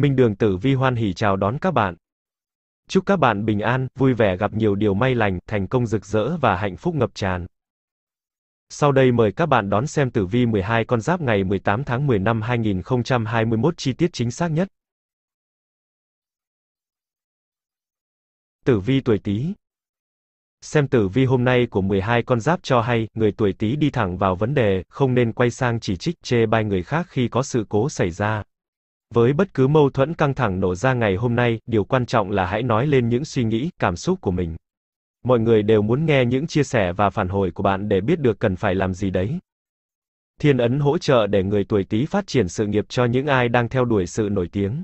Minh Đường Tử Vi hoan hỉ chào đón các bạn. Chúc các bạn bình an, vui vẻ gặp nhiều điều may lành, thành công rực rỡ và hạnh phúc ngập tràn. Sau đây mời các bạn đón xem tử vi 12 con giáp ngày 18 tháng 10 năm 2021 chi tiết chính xác nhất. Tử vi tuổi Tý. Xem tử vi hôm nay của 12 con giáp cho hay, người tuổi Tý đi thẳng vào vấn đề, không nên quay sang chỉ trích chê bai người khác khi có sự cố xảy ra, với bất cứ mâu thuẫn căng thẳng nổ ra ngày hôm nay, điều quan trọng là hãy nói lên những suy nghĩ, cảm xúc của mình. Mọi người đều muốn nghe những chia sẻ và phản hồi của bạn để biết được cần phải làm gì đấy. Thiên ấn hỗ trợ để người tuổi Tý phát triển sự nghiệp cho những ai đang theo đuổi sự nổi tiếng.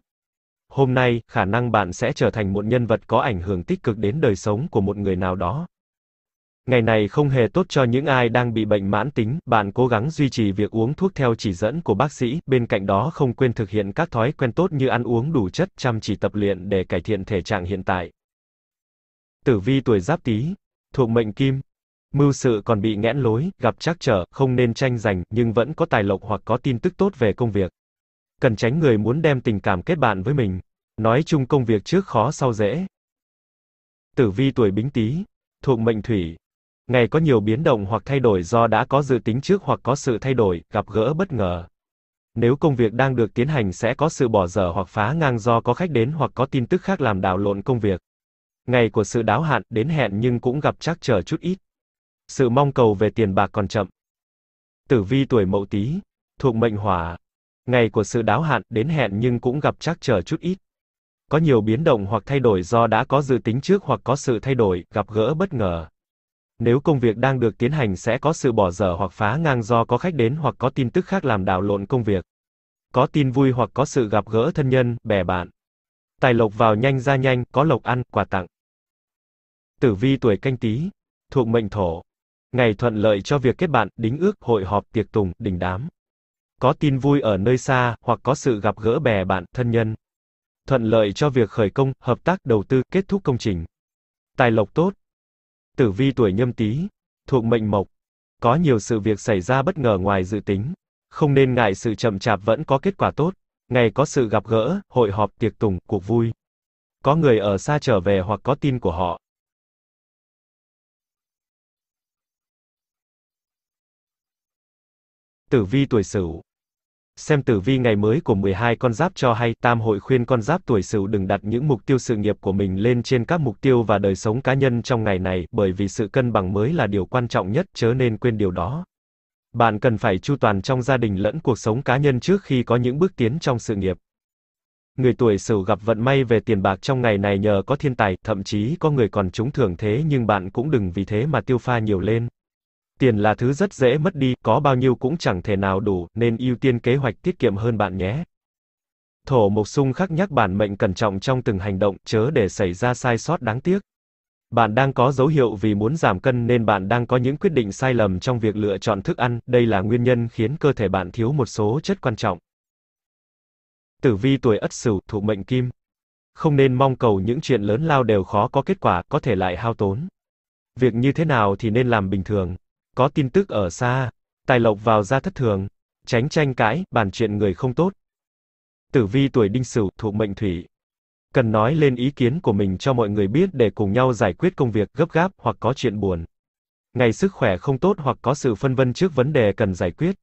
Hôm nay, khả năng bạn sẽ trở thành một nhân vật có ảnh hưởng tích cực đến đời sống của một người nào đó. Ngày này không hề tốt cho những ai đang bị bệnh mãn tính, bạn cố gắng duy trì việc uống thuốc theo chỉ dẫn của bác sĩ, bên cạnh đó không quên thực hiện các thói quen tốt như ăn uống đủ chất, chăm chỉ tập luyện để cải thiện thể trạng hiện tại. Tử vi tuổi Giáp Tý, thuộc mệnh Kim, mưu sự còn bị nghẽn lối, gặp trắc trở, không nên tranh giành, nhưng vẫn có tài lộc hoặc có tin tức tốt về công việc. Cần tránh người muốn đem tình cảm kết bạn với mình. Nói chung công việc trước khó sau dễ. Tử vi tuổi Bính Tý, thuộc mệnh Thủy, Ngày có nhiều biến động hoặc thay đổi do đã có dự tính trước hoặc có sự thay đổi, gặp gỡ bất ngờ. Nếu công việc đang được tiến hành sẽ có sự bỏ dở hoặc phá ngang do có khách đến hoặc có tin tức khác làm đảo lộn công việc. Ngày của sự đáo hạn đến hẹn nhưng cũng gặp trắc trở chút ít. Sự mong cầu về tiền bạc còn chậm. Tử vi tuổi Mậu Tý, thuộc mệnh Hỏa. Ngày của sự đáo hạn đến hẹn nhưng cũng gặp trắc trở chút ít. Có nhiều biến động hoặc thay đổi do đã có dự tính trước hoặc có sự thay đổi, gặp gỡ bất ngờ. Nếu công việc đang được tiến hành sẽ có sự bỏ dở hoặc phá ngang do có khách đến hoặc có tin tức khác làm đảo lộn công việc. Có tin vui hoặc có sự gặp gỡ thân nhân, bè bạn. Tài lộc vào nhanh ra nhanh, có lộc ăn, quà tặng. Tử vi tuổi canh tí, thuộc mệnh thổ. Ngày thuận lợi cho việc kết bạn, đính ước, hội họp, tiệc tùng, đình đám. Có tin vui ở nơi xa, hoặc có sự gặp gỡ bè bạn, thân nhân. Thuận lợi cho việc khởi công, hợp tác, đầu tư, kết thúc công trình. Tài lộc tốt, Tử vi tuổi nhâm tý, thuộc mệnh mộc. Có nhiều sự việc xảy ra bất ngờ ngoài dự tính. Không nên ngại sự chậm chạp vẫn có kết quả tốt. Ngày có sự gặp gỡ, hội họp, tiệc tùng, cuộc vui. Có người ở xa trở về hoặc có tin của họ. Tử vi tuổi Sửu, Xem tử vi ngày mới của 12 con giáp cho hay, tam hội khuyên con giáp tuổi sửu đừng đặt những mục tiêu sự nghiệp của mình lên trên các mục tiêu và đời sống cá nhân trong ngày này, bởi vì sự cân bằng mới là điều quan trọng nhất, chớ nên quên điều đó. Bạn cần phải chu toàn trong gia đình lẫn cuộc sống cá nhân trước khi có những bước tiến trong sự nghiệp. Người tuổi sửu gặp vận may về tiền bạc trong ngày này nhờ có thiên tài, thậm chí có người còn trúng thưởng thế nhưng bạn cũng đừng vì thế mà tiêu pha nhiều lên. Tiền là thứ rất dễ mất đi, có bao nhiêu cũng chẳng thể nào đủ, nên ưu tiên kế hoạch tiết kiệm hơn bạn nhé. Thổ Mộc Sung khắc nhắc bản mệnh cẩn trọng trong từng hành động, chớ để xảy ra sai sót đáng tiếc. Bạn đang có dấu hiệu vì muốn giảm cân nên bạn đang có những quyết định sai lầm trong việc lựa chọn thức ăn, đây là nguyên nhân khiến cơ thể bạn thiếu một số chất quan trọng. Tử vi tuổi Ất Sửu, thuộc mệnh Kim. Không nên mong cầu những chuyện lớn lao đều khó có kết quả, có thể lại hao tốn. Việc như thế nào thì nên làm bình thường có tin tức ở xa, tài lộc vào ra thất thường, tránh tranh cãi, bàn chuyện người không tốt. Tử vi tuổi đinh sửu thuộc mệnh thủy. Cần nói lên ý kiến của mình cho mọi người biết để cùng nhau giải quyết công việc gấp gáp hoặc có chuyện buồn. Ngày sức khỏe không tốt hoặc có sự phân vân trước vấn đề cần giải quyết.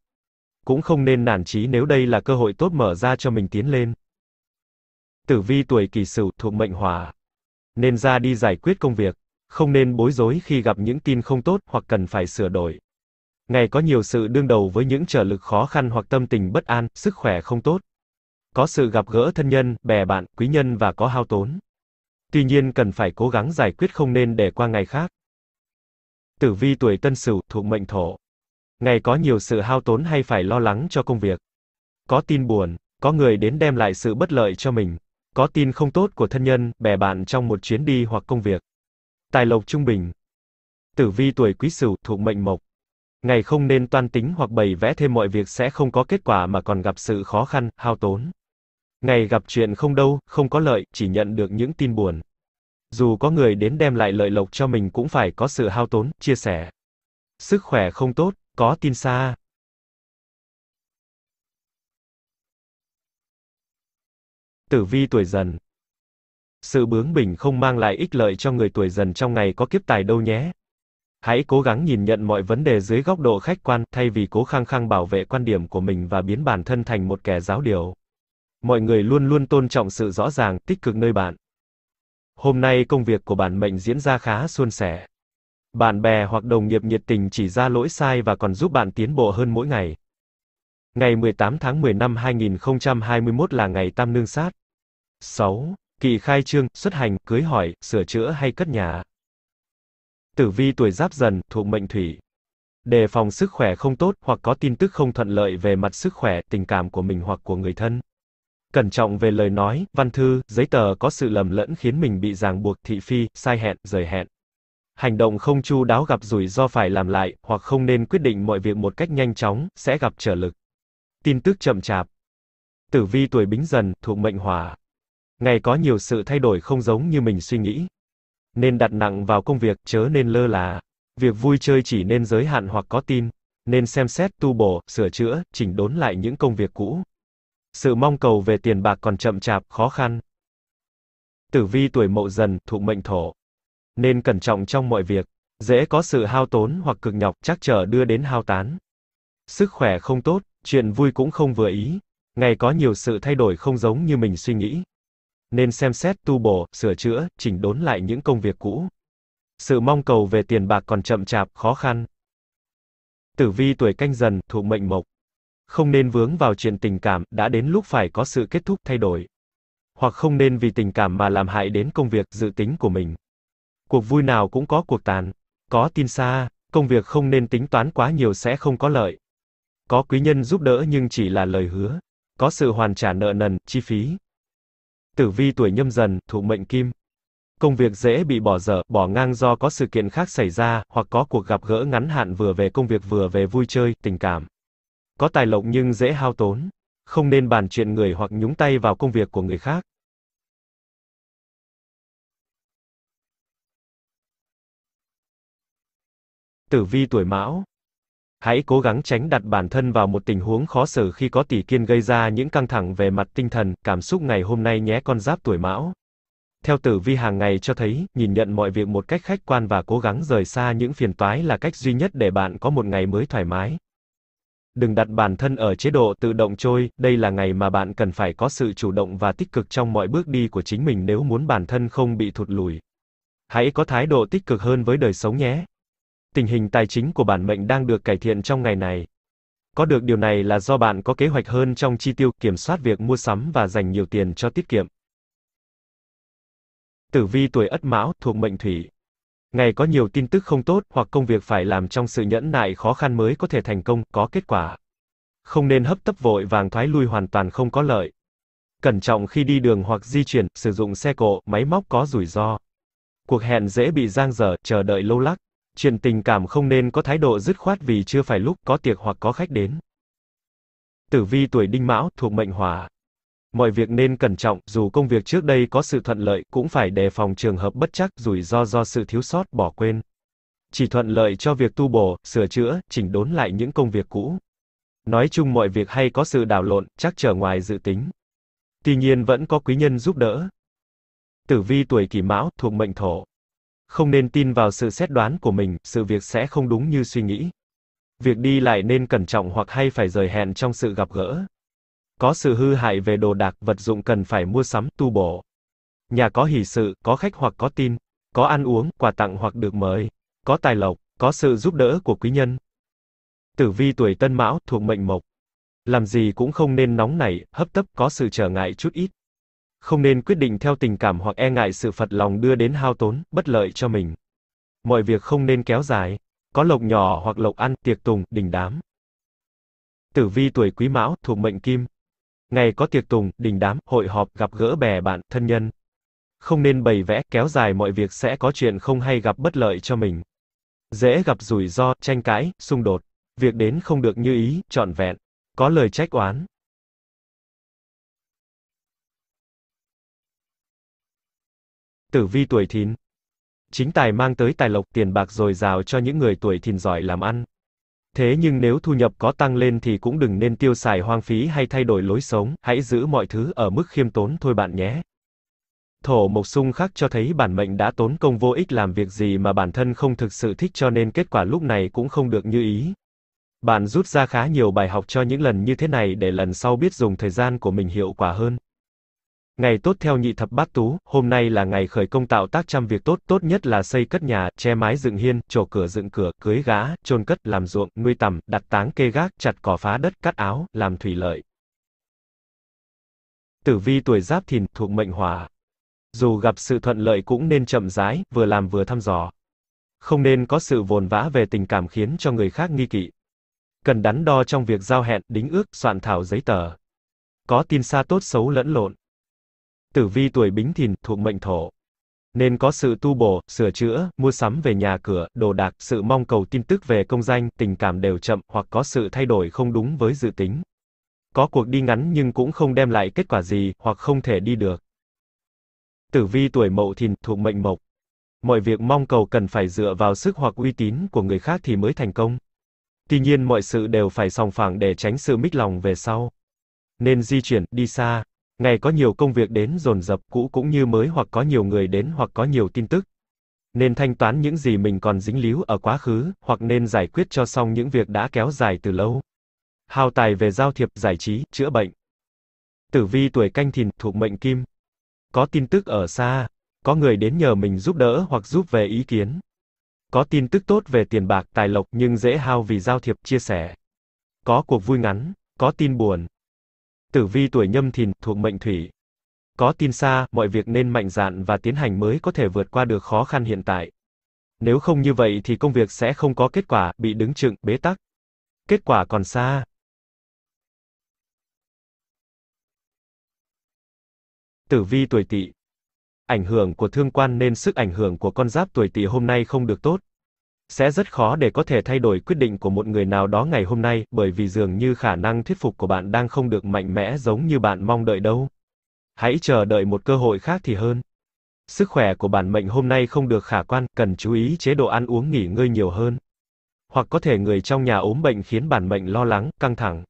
Cũng không nên nản chí nếu đây là cơ hội tốt mở ra cho mình tiến lên. Tử vi tuổi kỷ sửu thuộc mệnh hỏa. Nên ra đi giải quyết công việc không nên bối rối khi gặp những tin không tốt hoặc cần phải sửa đổi. Ngày có nhiều sự đương đầu với những trở lực khó khăn hoặc tâm tình bất an, sức khỏe không tốt. Có sự gặp gỡ thân nhân, bè bạn, quý nhân và có hao tốn. Tuy nhiên cần phải cố gắng giải quyết không nên để qua ngày khác. Tử vi tuổi Tân Sửu thuộc mệnh Thổ. Ngày có nhiều sự hao tốn hay phải lo lắng cho công việc. Có tin buồn, có người đến đem lại sự bất lợi cho mình. Có tin không tốt của thân nhân, bè bạn trong một chuyến đi hoặc công việc. Tài lộc trung bình. Tử vi tuổi Quý Sửu thuộc mệnh mộc. Ngày không nên toan tính hoặc bày vẽ thêm mọi việc sẽ không có kết quả mà còn gặp sự khó khăn, hao tốn. Ngày gặp chuyện không đâu, không có lợi, chỉ nhận được những tin buồn. Dù có người đến đem lại lợi lộc cho mình cũng phải có sự hao tốn, chia sẻ. Sức khỏe không tốt, có tin xa. Tử vi tuổi dần, sự bướng bỉnh không mang lại ích lợi cho người tuổi dần trong ngày có kiếp tài đâu nhé. Hãy cố gắng nhìn nhận mọi vấn đề dưới góc độ khách quan, thay vì cố khăng khăng bảo vệ quan điểm của mình và biến bản thân thành một kẻ giáo điều. Mọi người luôn luôn tôn trọng sự rõ ràng, tích cực nơi bạn. Hôm nay công việc của bản mệnh diễn ra khá suôn sẻ. Bạn bè hoặc đồng nghiệp nhiệt tình chỉ ra lỗi sai và còn giúp bạn tiến bộ hơn mỗi ngày. Ngày 18 tháng 10 năm 2021 là ngày Tam Nương Sát. 6 kỳ khai trương, xuất hành, cưới hỏi, sửa chữa hay cất nhà. Tử vi tuổi giáp dần, thuộc mệnh thủy. Đề phòng sức khỏe không tốt, hoặc có tin tức không thuận lợi về mặt sức khỏe, tình cảm của mình hoặc của người thân. Cẩn trọng về lời nói, văn thư, giấy tờ có sự lầm lẫn khiến mình bị ràng buộc thị phi, sai hẹn, rời hẹn. Hành động không chu đáo gặp rủi ro phải làm lại, hoặc không nên quyết định mọi việc một cách nhanh chóng, sẽ gặp trở lực. Tin tức chậm chạp. Tử vi tuổi bính dần, thuộc mệnh hỏa. Ngày có nhiều sự thay đổi không giống như mình suy nghĩ. Nên đặt nặng vào công việc, chớ nên lơ là. Việc vui chơi chỉ nên giới hạn hoặc có tin. Nên xem xét, tu bổ, sửa chữa, chỉnh đốn lại những công việc cũ. Sự mong cầu về tiền bạc còn chậm chạp, khó khăn. Tử vi tuổi mậu dần, thụ mệnh thổ. Nên cẩn trọng trong mọi việc. Dễ có sự hao tốn hoặc cực nhọc, chắc trở đưa đến hao tán. Sức khỏe không tốt, chuyện vui cũng không vừa ý. Ngày có nhiều sự thay đổi không giống như mình suy nghĩ nên xem xét tu bổ, sửa chữa, chỉnh đốn lại những công việc cũ. Sự mong cầu về tiền bạc còn chậm chạp, khó khăn. Tử vi tuổi canh dần, thuộc mệnh mộc. Không nên vướng vào chuyện tình cảm, đã đến lúc phải có sự kết thúc thay đổi. Hoặc không nên vì tình cảm mà làm hại đến công việc dự tính của mình. Cuộc vui nào cũng có cuộc tàn. Có tin xa, công việc không nên tính toán quá nhiều sẽ không có lợi. Có quý nhân giúp đỡ nhưng chỉ là lời hứa. Có sự hoàn trả nợ nần, chi phí, Tử vi tuổi nhâm dần, thụ mệnh kim. Công việc dễ bị bỏ dở, bỏ ngang do có sự kiện khác xảy ra, hoặc có cuộc gặp gỡ ngắn hạn vừa về công việc vừa về vui chơi, tình cảm. Có tài lộc nhưng dễ hao tốn. Không nên bàn chuyện người hoặc nhúng tay vào công việc của người khác. Tử vi tuổi Mão, Hãy cố gắng tránh đặt bản thân vào một tình huống khó xử khi có tỷ kiên gây ra những căng thẳng về mặt tinh thần, cảm xúc ngày hôm nay nhé con giáp tuổi mão. Theo tử vi hàng ngày cho thấy, nhìn nhận mọi việc một cách khách quan và cố gắng rời xa những phiền toái là cách duy nhất để bạn có một ngày mới thoải mái. Đừng đặt bản thân ở chế độ tự động trôi, đây là ngày mà bạn cần phải có sự chủ động và tích cực trong mọi bước đi của chính mình nếu muốn bản thân không bị thụt lùi. Hãy có thái độ tích cực hơn với đời sống nhé tình hình tài chính của bản mệnh đang được cải thiện trong ngày này. Có được điều này là do bạn có kế hoạch hơn trong chi tiêu, kiểm soát việc mua sắm và dành nhiều tiền cho tiết kiệm. Tử vi tuổi Ất Mão thuộc mệnh Thủy. Ngày có nhiều tin tức không tốt hoặc công việc phải làm trong sự nhẫn nại khó khăn mới có thể thành công, có kết quả. Không nên hấp tấp vội vàng thoái lui hoàn toàn không có lợi. Cẩn trọng khi đi đường hoặc di chuyển, sử dụng xe cộ, máy móc có rủi ro. Cuộc hẹn dễ bị giang dở, chờ đợi lâu lắc. Chuyện tình cảm không nên có thái độ dứt khoát vì chưa phải lúc có tiệc hoặc có khách đến. Tử vi tuổi Đinh Mão thuộc mệnh Hỏa. Mọi việc nên cẩn trọng, dù công việc trước đây có sự thuận lợi cũng phải đề phòng trường hợp bất chắc, rủi ro do sự thiếu sót bỏ quên. Chỉ thuận lợi cho việc tu bổ, sửa chữa, chỉnh đốn lại những công việc cũ. Nói chung mọi việc hay có sự đảo lộn, chắc trở ngoài dự tính. Tuy nhiên vẫn có quý nhân giúp đỡ. Tử vi tuổi Kỷ Mão thuộc mệnh Thổ. Không nên tin vào sự xét đoán của mình, sự việc sẽ không đúng như suy nghĩ. Việc đi lại nên cẩn trọng hoặc hay phải rời hẹn trong sự gặp gỡ. Có sự hư hại về đồ đạc, vật dụng cần phải mua sắm, tu bổ. Nhà có hỷ sự, có khách hoặc có tin, có ăn uống, quà tặng hoặc được mời, có tài lộc, có sự giúp đỡ của quý nhân. Tử vi tuổi Tân Mão thuộc mệnh Mộc. Làm gì cũng không nên nóng nảy, hấp tấp có sự trở ngại chút ít không nên quyết định theo tình cảm hoặc e ngại sự phật lòng đưa đến hao tốn, bất lợi cho mình. Mọi việc không nên kéo dài, có lộc nhỏ hoặc lộc ăn, tiệc tùng, đình đám. Tử vi tuổi Quý Mão, thuộc mệnh Kim. Ngày có tiệc tùng, đình đám, hội họp, gặp gỡ bè bạn, thân nhân. Không nên bày vẽ, kéo dài mọi việc sẽ có chuyện không hay gặp bất lợi cho mình. Dễ gặp rủi ro, tranh cãi, xung đột. Việc đến không được như ý, trọn vẹn. Có lời trách oán, Tử vi tuổi thìn. Chính tài mang tới tài lộc tiền bạc dồi dào cho những người tuổi thìn giỏi làm ăn. Thế nhưng nếu thu nhập có tăng lên thì cũng đừng nên tiêu xài hoang phí hay thay đổi lối sống, hãy giữ mọi thứ ở mức khiêm tốn thôi bạn nhé. Thổ mộc xung khắc cho thấy bản mệnh đã tốn công vô ích làm việc gì mà bản thân không thực sự thích cho nên kết quả lúc này cũng không được như ý. Bạn rút ra khá nhiều bài học cho những lần như thế này để lần sau biết dùng thời gian của mình hiệu quả hơn. Ngày tốt theo nhị thập bát tú, hôm nay là ngày khởi công tạo tác trăm việc tốt, tốt nhất là xây cất nhà, che mái dựng hiên, trổ cửa dựng cửa, cưới gã, chôn cất, làm ruộng, nuôi tầm, đặt táng kê gác, chặt cỏ phá đất, cắt áo, làm thủy lợi. Tử vi tuổi giáp thìn, thuộc mệnh hỏa. Dù gặp sự thuận lợi cũng nên chậm rãi, vừa làm vừa thăm dò. Không nên có sự vồn vã về tình cảm khiến cho người khác nghi kỵ. Cần đắn đo trong việc giao hẹn, đính ước, soạn thảo giấy tờ. Có tin xa tốt xấu lẫn lộn. Tử vi tuổi Bính Thìn thuộc mệnh Thổ, nên có sự tu bổ, sửa chữa, mua sắm về nhà cửa, đồ đạc, sự mong cầu tin tức về công danh, tình cảm đều chậm hoặc có sự thay đổi không đúng với dự tính. Có cuộc đi ngắn nhưng cũng không đem lại kết quả gì, hoặc không thể đi được. Tử vi tuổi Mậu Thìn thuộc mệnh Mộc. Mọi việc mong cầu cần phải dựa vào sức hoặc uy tín của người khác thì mới thành công. Tuy nhiên mọi sự đều phải sòng phẳng để tránh sự mích lòng về sau. Nên di chuyển, đi xa, Ngày có nhiều công việc đến dồn dập, cũ cũng như mới hoặc có nhiều người đến hoặc có nhiều tin tức. Nên thanh toán những gì mình còn dính líu ở quá khứ, hoặc nên giải quyết cho xong những việc đã kéo dài từ lâu. Hào tài về giao thiệp, giải trí, chữa bệnh. Tử vi tuổi canh thìn, thuộc mệnh kim. Có tin tức ở xa, có người đến nhờ mình giúp đỡ hoặc giúp về ý kiến. Có tin tức tốt về tiền bạc, tài lộc nhưng dễ hao vì giao thiệp, chia sẻ. Có cuộc vui ngắn, có tin buồn, Tử vi tuổi nhâm thìn, thuộc mệnh thủy. Có tin xa, mọi việc nên mạnh dạn và tiến hành mới có thể vượt qua được khó khăn hiện tại. Nếu không như vậy thì công việc sẽ không có kết quả, bị đứng chừng, bế tắc. Kết quả còn xa. Tử vi tuổi tỵ. Ảnh hưởng của thương quan nên sức ảnh hưởng của con giáp tuổi tỵ hôm nay không được tốt sẽ rất khó để có thể thay đổi quyết định của một người nào đó ngày hôm nay, bởi vì dường như khả năng thuyết phục của bạn đang không được mạnh mẽ giống như bạn mong đợi đâu. Hãy chờ đợi một cơ hội khác thì hơn. Sức khỏe của bản mệnh hôm nay không được khả quan, cần chú ý chế độ ăn uống nghỉ ngơi nhiều hơn. Hoặc có thể người trong nhà ốm bệnh khiến bản mệnh lo lắng, căng thẳng.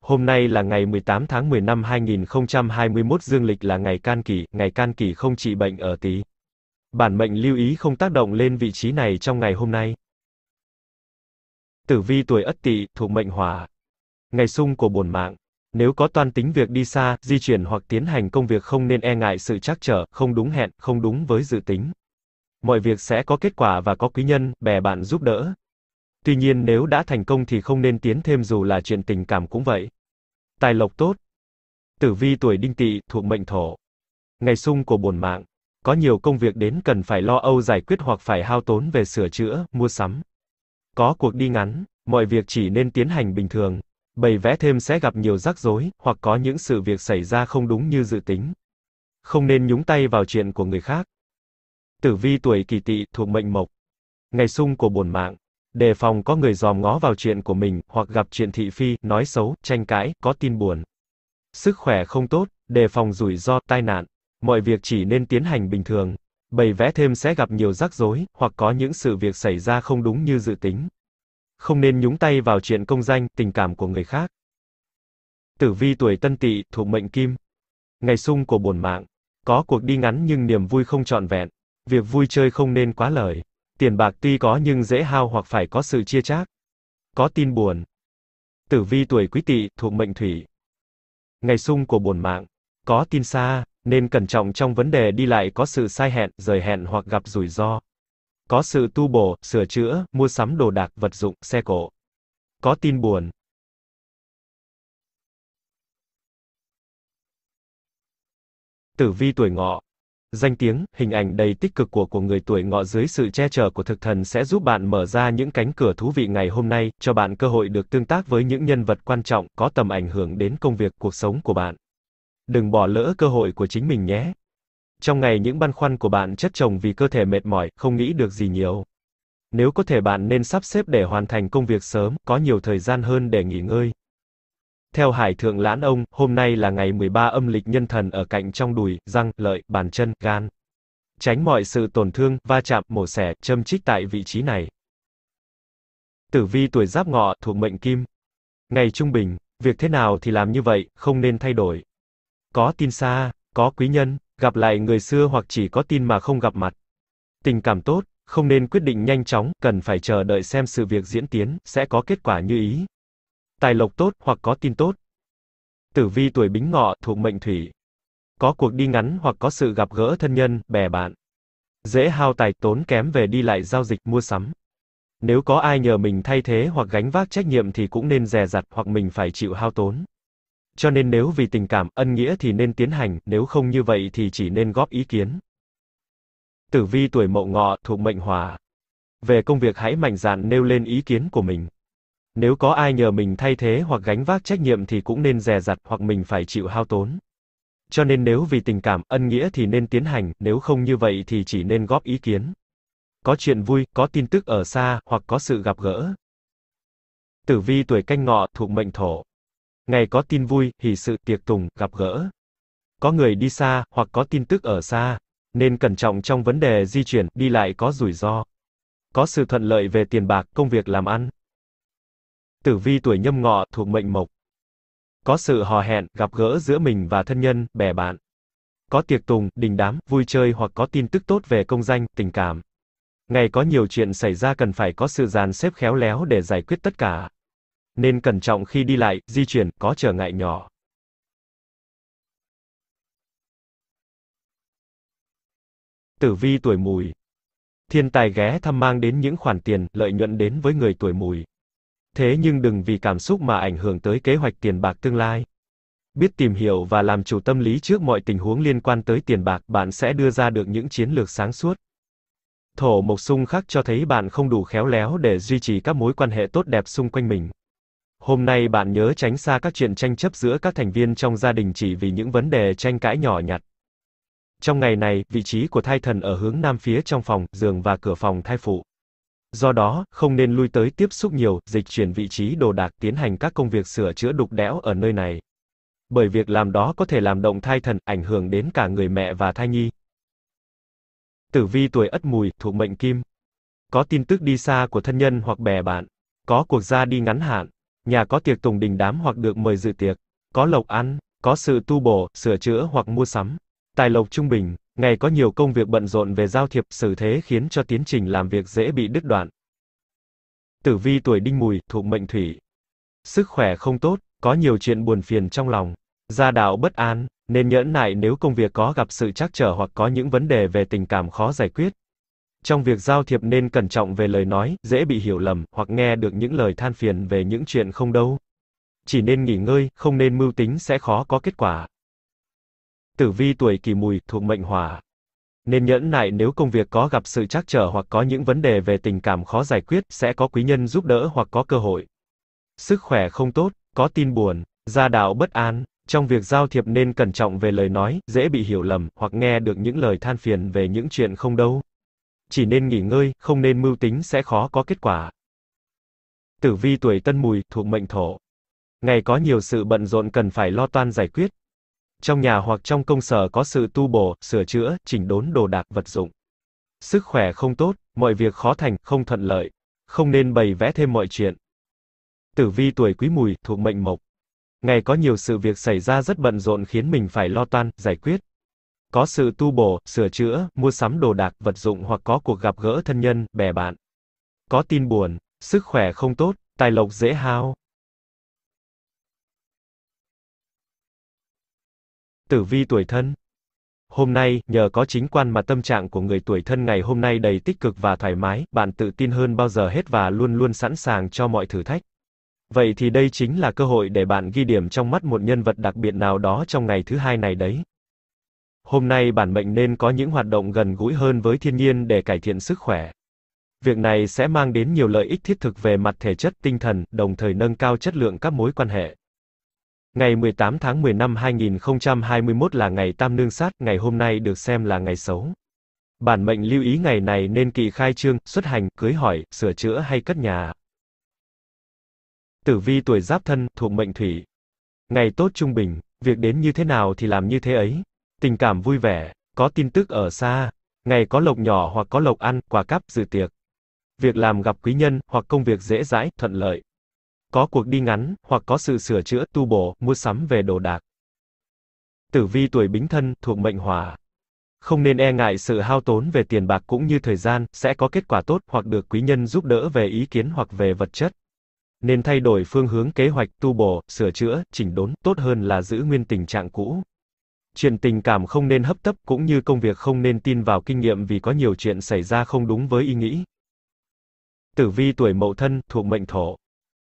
Hôm nay là ngày 18 tháng 10 năm 2021 dương lịch là ngày can kỷ, ngày can kỷ không trị bệnh ở tí. Bản mệnh lưu ý không tác động lên vị trí này trong ngày hôm nay. Tử vi tuổi Ất Tỵ thuộc mệnh Hỏa. Ngày xung của bổn mạng. Nếu có toan tính việc đi xa, di chuyển hoặc tiến hành công việc không nên e ngại sự trắc trở, không đúng hẹn, không đúng với dự tính. Mọi việc sẽ có kết quả và có quý nhân, bè bạn giúp đỡ. Tuy nhiên nếu đã thành công thì không nên tiến thêm dù là chuyện tình cảm cũng vậy. Tài lộc tốt. Tử vi tuổi Đinh Tỵ thuộc mệnh Thổ. Ngày xung của bổn mạng có nhiều công việc đến cần phải lo âu giải quyết hoặc phải hao tốn về sửa chữa, mua sắm. Có cuộc đi ngắn, mọi việc chỉ nên tiến hành bình thường. Bày vẽ thêm sẽ gặp nhiều rắc rối, hoặc có những sự việc xảy ra không đúng như dự tính. Không nên nhúng tay vào chuyện của người khác. Tử vi tuổi kỳ tỵ thuộc mệnh mộc. Ngày sung của bổn mạng. Đề phòng có người dòm ngó vào chuyện của mình, hoặc gặp chuyện thị phi, nói xấu, tranh cãi, có tin buồn. Sức khỏe không tốt, đề phòng rủi ro, tai nạn mọi việc chỉ nên tiến hành bình thường. Bày vẽ thêm sẽ gặp nhiều rắc rối, hoặc có những sự việc xảy ra không đúng như dự tính. Không nên nhúng tay vào chuyện công danh, tình cảm của người khác. Tử vi tuổi tân tỵ, thuộc mệnh kim. Ngày sung của bổn mạng. Có cuộc đi ngắn nhưng niềm vui không trọn vẹn. Việc vui chơi không nên quá lời. Tiền bạc tuy có nhưng dễ hao hoặc phải có sự chia chác. Có tin buồn. Tử vi tuổi quý tỵ, thuộc mệnh thủy. Ngày sung của bổn mạng. Có tin xa, nên cẩn trọng trong vấn đề đi lại có sự sai hẹn, rời hẹn hoặc gặp rủi ro. Có sự tu bổ, sửa chữa, mua sắm đồ đạc, vật dụng, xe cộ. Có tin buồn. Tử vi tuổi ngọ. Danh tiếng, hình ảnh đầy tích cực của của người tuổi ngọ dưới sự che chở của thực thần sẽ giúp bạn mở ra những cánh cửa thú vị ngày hôm nay, cho bạn cơ hội được tương tác với những nhân vật quan trọng, có tầm ảnh hưởng đến công việc, cuộc sống của bạn. Đừng bỏ lỡ cơ hội của chính mình nhé. Trong ngày những băn khoăn của bạn chất chồng vì cơ thể mệt mỏi, không nghĩ được gì nhiều. Nếu có thể bạn nên sắp xếp để hoàn thành công việc sớm, có nhiều thời gian hơn để nghỉ ngơi. Theo Hải Thượng Lãn Ông, hôm nay là ngày 13 âm lịch nhân thần ở cạnh trong đùi, răng, lợi, bàn chân, gan. Tránh mọi sự tổn thương, va chạm, mổ xẻ, châm chích tại vị trí này. Tử vi tuổi giáp ngọ thuộc mệnh kim. Ngày trung bình, việc thế nào thì làm như vậy, không nên thay đổi có tin xa, có quý nhân, gặp lại người xưa hoặc chỉ có tin mà không gặp mặt. Tình cảm tốt, không nên quyết định nhanh chóng, cần phải chờ đợi xem sự việc diễn tiến, sẽ có kết quả như ý. Tài lộc tốt, hoặc có tin tốt. Tử vi tuổi bính ngọ, thuộc mệnh thủy. Có cuộc đi ngắn hoặc có sự gặp gỡ thân nhân, bè bạn. Dễ hao tài tốn kém về đi lại giao dịch, mua sắm. Nếu có ai nhờ mình thay thế hoặc gánh vác trách nhiệm thì cũng nên dè dặt hoặc mình phải chịu hao tốn. Cho nên nếu vì tình cảm, ân nghĩa thì nên tiến hành, nếu không như vậy thì chỉ nên góp ý kiến. Tử vi tuổi mậu ngọ thuộc mệnh hỏa. Về công việc hãy mạnh dạn nêu lên ý kiến của mình. Nếu có ai nhờ mình thay thế hoặc gánh vác trách nhiệm thì cũng nên dè dặt hoặc mình phải chịu hao tốn. Cho nên nếu vì tình cảm, ân nghĩa thì nên tiến hành, nếu không như vậy thì chỉ nên góp ý kiến. Có chuyện vui, có tin tức ở xa, hoặc có sự gặp gỡ. Tử vi tuổi canh ngọ thuộc mệnh thổ. Ngày có tin vui, hỷ sự, tiệc tùng, gặp gỡ. Có người đi xa, hoặc có tin tức ở xa, nên cẩn trọng trong vấn đề di chuyển, đi lại có rủi ro. Có sự thuận lợi về tiền bạc, công việc làm ăn. Tử vi tuổi nhâm ngọ thuộc mệnh mộc. Có sự hò hẹn, gặp gỡ giữa mình và thân nhân, bè bạn. Có tiệc tùng, đình đám, vui chơi hoặc có tin tức tốt về công danh, tình cảm. Ngày có nhiều chuyện xảy ra cần phải có sự dàn xếp khéo léo để giải quyết tất cả nên cẩn trọng khi đi lại, di chuyển, có trở ngại nhỏ. Tử vi tuổi mùi Thiên tài ghé thăm mang đến những khoản tiền, lợi nhuận đến với người tuổi mùi. Thế nhưng đừng vì cảm xúc mà ảnh hưởng tới kế hoạch tiền bạc tương lai. Biết tìm hiểu và làm chủ tâm lý trước mọi tình huống liên quan tới tiền bạc, bạn sẽ đưa ra được những chiến lược sáng suốt. Thổ mộc xung khắc cho thấy bạn không đủ khéo léo để duy trì các mối quan hệ tốt đẹp xung quanh mình. Hôm nay bạn nhớ tránh xa các chuyện tranh chấp giữa các thành viên trong gia đình chỉ vì những vấn đề tranh cãi nhỏ nhặt. Trong ngày này, vị trí của thai thần ở hướng nam phía trong phòng, giường và cửa phòng thai phụ. Do đó, không nên lui tới tiếp xúc nhiều, dịch chuyển vị trí đồ đạc tiến hành các công việc sửa chữa đục đẽo ở nơi này. Bởi việc làm đó có thể làm động thai thần, ảnh hưởng đến cả người mẹ và thai nhi. Tử vi tuổi ất mùi, thuộc mệnh kim. Có tin tức đi xa của thân nhân hoặc bè bạn. Có cuộc ra đi ngắn hạn nhà có tiệc tùng đình đám hoặc được mời dự tiệc, có lộc ăn, có sự tu bổ, sửa chữa hoặc mua sắm. Tài lộc trung bình, ngày có nhiều công việc bận rộn về giao thiệp, xử thế khiến cho tiến trình làm việc dễ bị đứt đoạn. Tử vi tuổi đinh mùi, thuộc mệnh thủy. Sức khỏe không tốt, có nhiều chuyện buồn phiền trong lòng. Gia đạo bất an, nên nhẫn nại nếu công việc có gặp sự trắc trở hoặc có những vấn đề về tình cảm khó giải quyết trong việc giao thiệp nên cẩn trọng về lời nói, dễ bị hiểu lầm hoặc nghe được những lời than phiền về những chuyện không đâu. Chỉ nên nghỉ ngơi, không nên mưu tính sẽ khó có kết quả. Tử vi tuổi Kỷ Mùi thuộc mệnh Hỏa. Nên nhẫn nại nếu công việc có gặp sự trắc trở hoặc có những vấn đề về tình cảm khó giải quyết, sẽ có quý nhân giúp đỡ hoặc có cơ hội. Sức khỏe không tốt, có tin buồn, gia đạo bất an, trong việc giao thiệp nên cẩn trọng về lời nói, dễ bị hiểu lầm hoặc nghe được những lời than phiền về những chuyện không đâu chỉ nên nghỉ ngơi, không nên mưu tính sẽ khó có kết quả. Tử vi tuổi tân mùi, thuộc mệnh thổ. Ngày có nhiều sự bận rộn cần phải lo toan giải quyết. Trong nhà hoặc trong công sở có sự tu bổ, sửa chữa, chỉnh đốn đồ đạc vật dụng. Sức khỏe không tốt, mọi việc khó thành, không thuận lợi. Không nên bày vẽ thêm mọi chuyện. Tử vi tuổi quý mùi, thuộc mệnh mộc. Ngày có nhiều sự việc xảy ra rất bận rộn khiến mình phải lo toan, giải quyết có sự tu bổ, sửa chữa, mua sắm đồ đạc, vật dụng hoặc có cuộc gặp gỡ thân nhân, bè bạn. Có tin buồn, sức khỏe không tốt, tài lộc dễ hao. Tử vi tuổi thân Hôm nay, nhờ có chính quan mà tâm trạng của người tuổi thân ngày hôm nay đầy tích cực và thoải mái, bạn tự tin hơn bao giờ hết và luôn luôn sẵn sàng cho mọi thử thách. Vậy thì đây chính là cơ hội để bạn ghi điểm trong mắt một nhân vật đặc biệt nào đó trong ngày thứ hai này đấy. Hôm nay bản mệnh nên có những hoạt động gần gũi hơn với thiên nhiên để cải thiện sức khỏe. Việc này sẽ mang đến nhiều lợi ích thiết thực về mặt thể chất, tinh thần, đồng thời nâng cao chất lượng các mối quan hệ. Ngày 18 tháng 10 năm 2021 là ngày Tam Nương Sát, ngày hôm nay được xem là ngày xấu. Bản mệnh lưu ý ngày này nên kỵ khai trương, xuất hành, cưới hỏi, sửa chữa hay cất nhà. Tử vi tuổi Giáp Thân, thuộc mệnh Thủy. Ngày tốt trung bình, việc đến như thế nào thì làm như thế ấy, Tình cảm vui vẻ, có tin tức ở xa, ngày có lộc nhỏ hoặc có lộc ăn, quà cáp, dự tiệc. Việc làm gặp quý nhân, hoặc công việc dễ dãi, thuận lợi. Có cuộc đi ngắn, hoặc có sự sửa chữa, tu bổ, mua sắm về đồ đạc. Tử vi tuổi bính thân, thuộc mệnh hỏa. Không nên e ngại sự hao tốn về tiền bạc cũng như thời gian, sẽ có kết quả tốt hoặc được quý nhân giúp đỡ về ý kiến hoặc về vật chất. Nên thay đổi phương hướng kế hoạch tu bổ, sửa chữa, chỉnh đốn, tốt hơn là giữ nguyên tình trạng cũ chuyện tình cảm không nên hấp tấp cũng như công việc không nên tin vào kinh nghiệm vì có nhiều chuyện xảy ra không đúng với ý nghĩ. Tử vi tuổi Mậu Thân thuộc mệnh Thổ.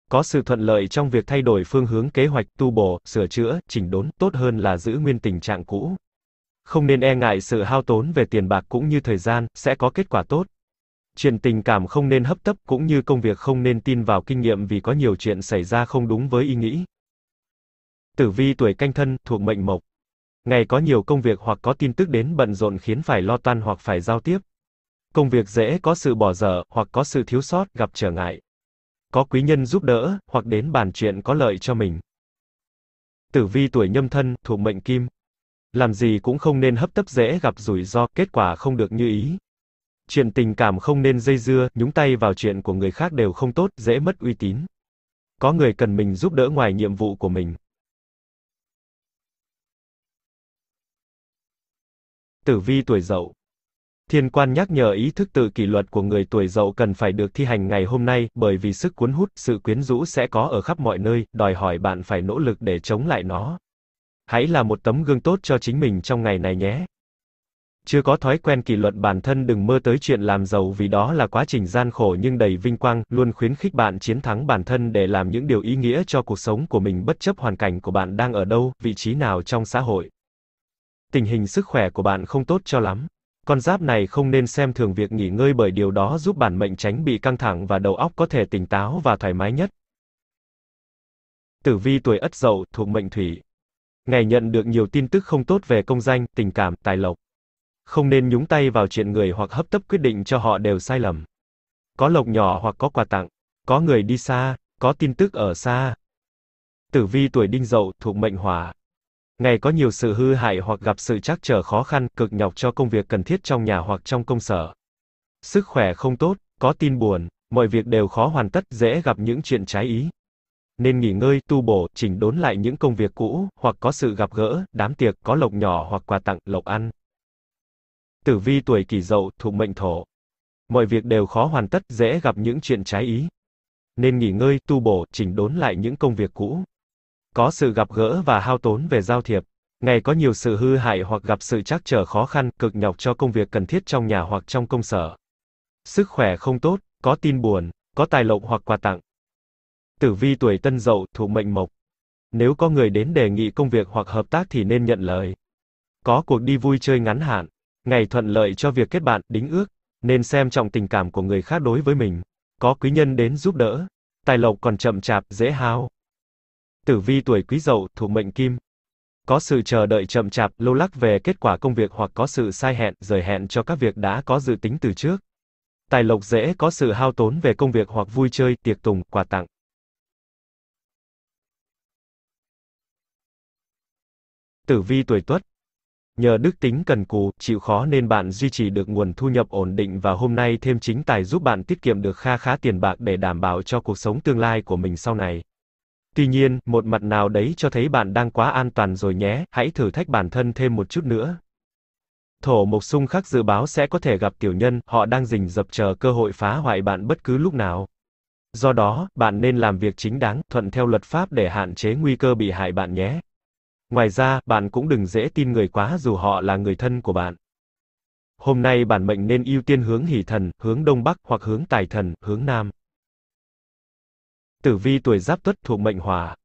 Có sự thuận lợi trong việc thay đổi phương hướng kế hoạch, tu bổ, sửa chữa, chỉnh đốn, tốt hơn là giữ nguyên tình trạng cũ. Không nên e ngại sự hao tốn về tiền bạc cũng như thời gian, sẽ có kết quả tốt. Chuyện tình cảm không nên hấp tấp cũng như công việc không nên tin vào kinh nghiệm vì có nhiều chuyện xảy ra không đúng với ý nghĩ. Tử vi tuổi canh thân thuộc mệnh mộc. Ngày có nhiều công việc hoặc có tin tức đến bận rộn khiến phải lo toan hoặc phải giao tiếp. Công việc dễ có sự bỏ dở, hoặc có sự thiếu sót, gặp trở ngại. Có quý nhân giúp đỡ, hoặc đến bàn chuyện có lợi cho mình. Tử vi tuổi nhâm thân, thuộc mệnh kim. Làm gì cũng không nên hấp tấp dễ gặp rủi ro, kết quả không được như ý. Chuyện tình cảm không nên dây dưa, nhúng tay vào chuyện của người khác đều không tốt, dễ mất uy tín. Có người cần mình giúp đỡ ngoài nhiệm vụ của mình. Tử vi tuổi dậu. Thiên quan nhắc nhở ý thức tự kỷ luật của người tuổi dậu cần phải được thi hành ngày hôm nay, bởi vì sức cuốn hút, sự quyến rũ sẽ có ở khắp mọi nơi, đòi hỏi bạn phải nỗ lực để chống lại nó. Hãy là một tấm gương tốt cho chính mình trong ngày này nhé. Chưa có thói quen kỷ luật bản thân đừng mơ tới chuyện làm giàu vì đó là quá trình gian khổ nhưng đầy vinh quang, luôn khuyến khích bạn chiến thắng bản thân để làm những điều ý nghĩa cho cuộc sống của mình bất chấp hoàn cảnh của bạn đang ở đâu, vị trí nào trong xã hội tình hình sức khỏe của bạn không tốt cho lắm. Con giáp này không nên xem thường việc nghỉ ngơi bởi điều đó giúp bản mệnh tránh bị căng thẳng và đầu óc có thể tỉnh táo và thoải mái nhất. Tử vi tuổi Ất Dậu thuộc mệnh Thủy. Ngày nhận được nhiều tin tức không tốt về công danh, tình cảm, tài lộc. Không nên nhúng tay vào chuyện người hoặc hấp tấp quyết định cho họ đều sai lầm. Có lộc nhỏ hoặc có quà tặng, có người đi xa, có tin tức ở xa. Tử vi tuổi Đinh Dậu thuộc mệnh Hỏa. Ngày có nhiều sự hư hại hoặc gặp sự trắc trở khó khăn, cực nhọc cho công việc cần thiết trong nhà hoặc trong công sở. Sức khỏe không tốt, có tin buồn, mọi việc đều khó hoàn tất, dễ gặp những chuyện trái ý. Nên nghỉ ngơi, tu bổ, chỉnh đốn lại những công việc cũ, hoặc có sự gặp gỡ, đám tiệc, có lộc nhỏ hoặc quà tặng, lộc ăn. Tử vi tuổi kỷ dậu, thuộc mệnh thổ. Mọi việc đều khó hoàn tất, dễ gặp những chuyện trái ý. Nên nghỉ ngơi, tu bổ, chỉnh đốn lại những công việc cũ, có sự gặp gỡ và hao tốn về giao thiệp, ngày có nhiều sự hư hại hoặc gặp sự trắc trở khó khăn, cực nhọc cho công việc cần thiết trong nhà hoặc trong công sở. Sức khỏe không tốt, có tin buồn, có tài lộc hoặc quà tặng. Tử vi tuổi Tân Dậu thuộc mệnh mộc. Nếu có người đến đề nghị công việc hoặc hợp tác thì nên nhận lời. Có cuộc đi vui chơi ngắn hạn, ngày thuận lợi cho việc kết bạn, đính ước, nên xem trọng tình cảm của người khác đối với mình. Có quý nhân đến giúp đỡ, tài lộc còn chậm chạp, dễ hao. Tử vi tuổi Quý Dậu thuộc mệnh Kim. Có sự chờ đợi chậm chạp, lâu lắc về kết quả công việc hoặc có sự sai hẹn, rời hẹn cho các việc đã có dự tính từ trước. Tài lộc dễ có sự hao tốn về công việc hoặc vui chơi, tiệc tùng, quà tặng. Tử vi tuổi Tuất. Nhờ đức tính cần cù, chịu khó nên bạn duy trì được nguồn thu nhập ổn định và hôm nay thêm chính tài giúp bạn tiết kiệm được kha khá tiền bạc để đảm bảo cho cuộc sống tương lai của mình sau này. Tuy nhiên, một mặt nào đấy cho thấy bạn đang quá an toàn rồi nhé, hãy thử thách bản thân thêm một chút nữa. Thổ mộc xung khắc dự báo sẽ có thể gặp tiểu nhân, họ đang rình rập chờ cơ hội phá hoại bạn bất cứ lúc nào. Do đó, bạn nên làm việc chính đáng, thuận theo luật pháp để hạn chế nguy cơ bị hại bạn nhé. Ngoài ra, bạn cũng đừng dễ tin người quá dù họ là người thân của bạn. Hôm nay bản mệnh nên ưu tiên hướng hỷ thần, hướng đông bắc hoặc hướng tài thần, hướng nam. Tử vi tuổi giáp tuất thuộc mệnh hỏa.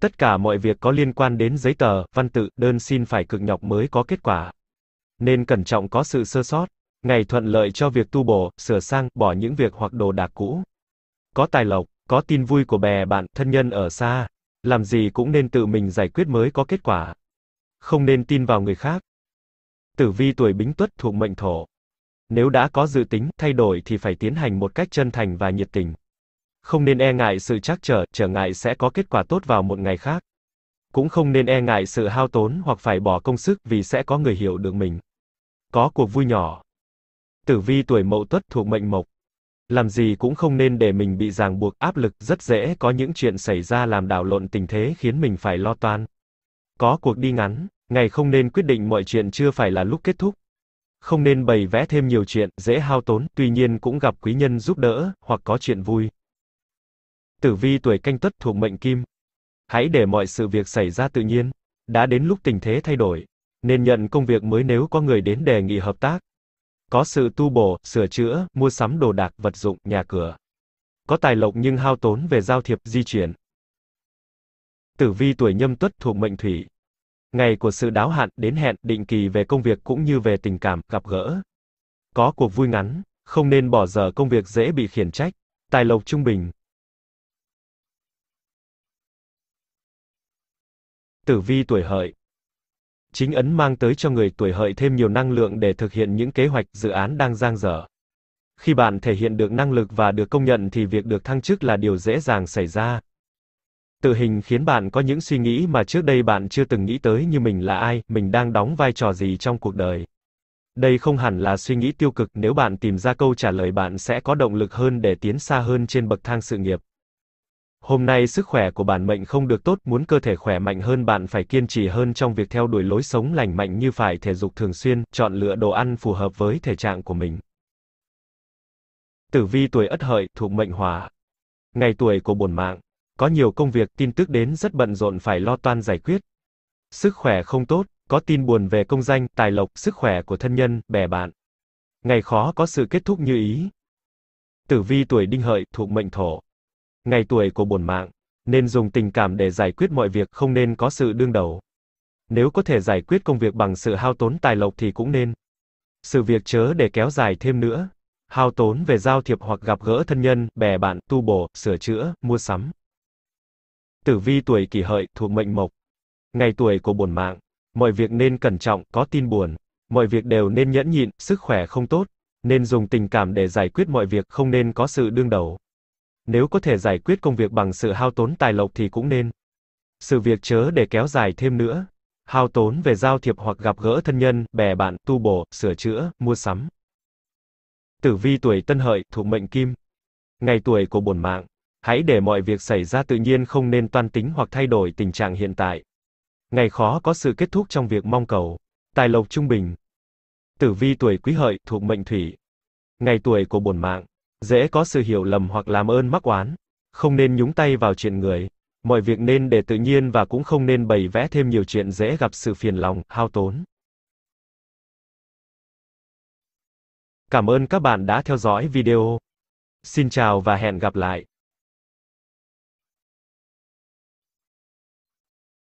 Tất cả mọi việc có liên quan đến giấy tờ, văn tự, đơn xin phải cực nhọc mới có kết quả. Nên cẩn trọng có sự sơ sót. Ngày thuận lợi cho việc tu bổ, sửa sang, bỏ những việc hoặc đồ đạc cũ. Có tài lộc, có tin vui của bè bạn, thân nhân ở xa. Làm gì cũng nên tự mình giải quyết mới có kết quả. Không nên tin vào người khác. Tử vi tuổi bính tuất thuộc mệnh thổ. Nếu đã có dự tính, thay đổi thì phải tiến hành một cách chân thành và nhiệt tình. Không nên e ngại sự trắc trở, trở ngại sẽ có kết quả tốt vào một ngày khác. Cũng không nên e ngại sự hao tốn hoặc phải bỏ công sức vì sẽ có người hiểu được mình. Có cuộc vui nhỏ. Tử vi tuổi mậu tuất thuộc mệnh mộc. Làm gì cũng không nên để mình bị ràng buộc áp lực, rất dễ có những chuyện xảy ra làm đảo lộn tình thế khiến mình phải lo toan. Có cuộc đi ngắn, ngày không nên quyết định mọi chuyện chưa phải là lúc kết thúc. Không nên bày vẽ thêm nhiều chuyện, dễ hao tốn, tuy nhiên cũng gặp quý nhân giúp đỡ, hoặc có chuyện vui. Tử vi tuổi canh tuất thuộc mệnh kim. Hãy để mọi sự việc xảy ra tự nhiên. Đã đến lúc tình thế thay đổi, nên nhận công việc mới nếu có người đến đề nghị hợp tác. Có sự tu bổ, sửa chữa, mua sắm đồ đạc, vật dụng, nhà cửa. Có tài lộc nhưng hao tốn về giao thiệp, di chuyển. Tử vi tuổi nhâm tuất thuộc mệnh thủy. Ngày của sự đáo hạn, đến hẹn, định kỳ về công việc cũng như về tình cảm, gặp gỡ. Có cuộc vui ngắn, không nên bỏ dở công việc dễ bị khiển trách. Tài lộc trung bình, Tử vi tuổi hợi. Chính ấn mang tới cho người tuổi hợi thêm nhiều năng lượng để thực hiện những kế hoạch, dự án đang dang dở. Khi bạn thể hiện được năng lực và được công nhận thì việc được thăng chức là điều dễ dàng xảy ra. Tự hình khiến bạn có những suy nghĩ mà trước đây bạn chưa từng nghĩ tới như mình là ai, mình đang đóng vai trò gì trong cuộc đời. Đây không hẳn là suy nghĩ tiêu cực, nếu bạn tìm ra câu trả lời bạn sẽ có động lực hơn để tiến xa hơn trên bậc thang sự nghiệp. Hôm nay sức khỏe của bản mệnh không được tốt, muốn cơ thể khỏe mạnh hơn bạn phải kiên trì hơn trong việc theo đuổi lối sống lành mạnh như phải thể dục thường xuyên, chọn lựa đồ ăn phù hợp với thể trạng của mình. Tử vi tuổi Ất Hợi, thuộc mệnh Hỏa. Ngày tuổi của bổn mạng, có nhiều công việc, tin tức đến rất bận rộn phải lo toan giải quyết. Sức khỏe không tốt, có tin buồn về công danh, tài lộc, sức khỏe của thân nhân, bè bạn. Ngày khó có sự kết thúc như ý. Tử vi tuổi Đinh Hợi, thuộc mệnh Thổ ngày tuổi của bổn mạng, nên dùng tình cảm để giải quyết mọi việc không nên có sự đương đầu. Nếu có thể giải quyết công việc bằng sự hao tốn tài lộc thì cũng nên. Sự việc chớ để kéo dài thêm nữa. Hao tốn về giao thiệp hoặc gặp gỡ thân nhân, bè bạn, tu bổ, sửa chữa, mua sắm. Tử vi tuổi kỷ hợi thuộc mệnh mộc. Ngày tuổi của bổn mạng. Mọi việc nên cẩn trọng, có tin buồn. Mọi việc đều nên nhẫn nhịn, sức khỏe không tốt. Nên dùng tình cảm để giải quyết mọi việc không nên có sự đương đầu. Nếu có thể giải quyết công việc bằng sự hao tốn tài lộc thì cũng nên. Sự việc chớ để kéo dài thêm nữa. Hao tốn về giao thiệp hoặc gặp gỡ thân nhân, bè bạn, tu bổ, sửa chữa, mua sắm. Tử vi tuổi Tân Hợi, thuộc mệnh Kim. Ngày tuổi của bổn mạng. Hãy để mọi việc xảy ra tự nhiên không nên toan tính hoặc thay đổi tình trạng hiện tại. Ngày khó có sự kết thúc trong việc mong cầu. Tài lộc trung bình. Tử vi tuổi Quý Hợi, thuộc mệnh Thủy. Ngày tuổi của bổn mạng dễ có sự hiểu lầm hoặc làm ơn mắc oán. Không nên nhúng tay vào chuyện người, mọi việc nên để tự nhiên và cũng không nên bày vẽ thêm nhiều chuyện dễ gặp sự phiền lòng, hao tốn. Cảm ơn các bạn đã theo dõi video. Xin chào và hẹn gặp lại.